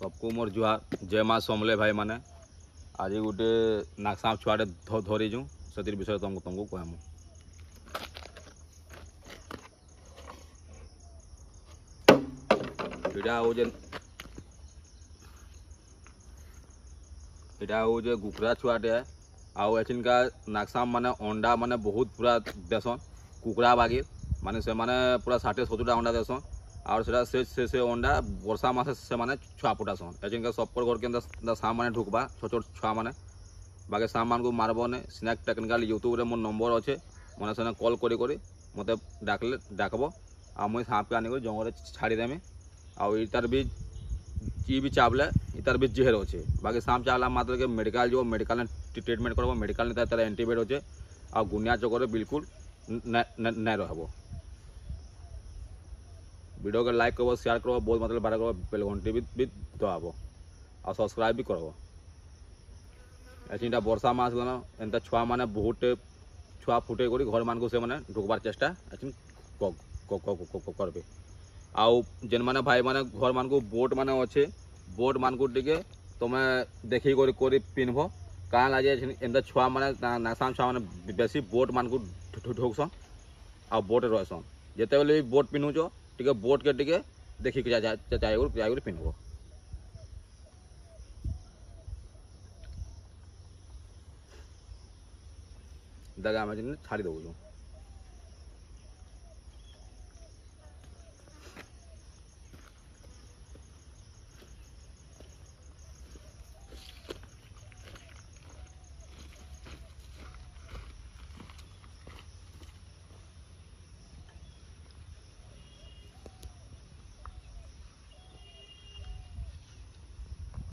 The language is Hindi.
सबको मोर जुआर जय माँ समले भाई मैंने आज गोटे नागसाप छुआटे धरीज से विषय तुमको तुमको कहमु इटा हूँ जे गुकरा छुआटे आउ एचिनका नागसाप मान अंडा मान बहुत पूरा देसन कुकुरा बागे माने से माने पूरा षाठी सतुटा अंडा देसन আর সেটা সে সে সে অন্ডা বর্ষা মাসে সেমানে ছুয়া ফুটাস এজনকে সবকর ঘরকে সাঁ মানে ঢুকবা ছোট ছোট ছুঁয়া মানে বাকি সাঁ মানুষ মারব নে স্ন্যাক টেকনিক্যাল ইউট্যুবরে মোর নম্বর অছে মনে সে কল করে করে মতো ডাকলে ডাকব আর মুই আনি করে জঙ্গলে ছাড়ি দেমি আর ইটার বি ই বি চাপলে ইটার বি জেহের অছে বাকি সাঁপ চাপলা মাত্রকে মেডিকাল যাব মেডিকাল ট্রিটমেন্ট করব মেডিকাল তার অ্যান্টিবায়োটিক অছে আর গুনিয়া চকরে বিলকুল নাই রহব वीडियो को लाइक करो शेयर करो बहुत मतलब बारह करो बेल घंटी भी भी दबाओ और सब्सक्राइब भी करो ଏଇଟା ବର୍ଷା ମାସ ଗଲନ ଏନ୍ତା ଛୁଆମାନେ ବହୁତ ଛୁଆ ଫୁଟେଇ କରି ଘରମାନଙ୍କୁ ସେମାନେ ଢୁକବାର ଚେଷ୍ଟା ଏଛିନ୍ କରବେ ଆଉ ଯେନ୍ମାନେ ଭାଇମାନେ ଘରମାନଙ୍କୁ ବୋଟ୍ମାନେ ଅଛେ ବୋଟ୍ମାନଙ୍କୁ ଟିକେ ତମେ ଦେଖିକରି କରି ପିନ୍ଧବ କାଁ ଲାଗେ ଏନ୍ତା ଛୁଆମାନେ ନାସାନ ଛୁଆମାନେ ବେଶୀ ବୋଟ୍ମାନଙ୍କୁ ଢୁକସନ୍ ଆଉ ବୋଟ୍ରେ ରହସନ୍ ଯେତେବେଳେ ବି ବୋଟ୍ ପିନ୍ଧୁଛ टिके बोट के टिके देखी के जाए जाए गुरु जाए गुरु पिन गो दगा मजने थाली दो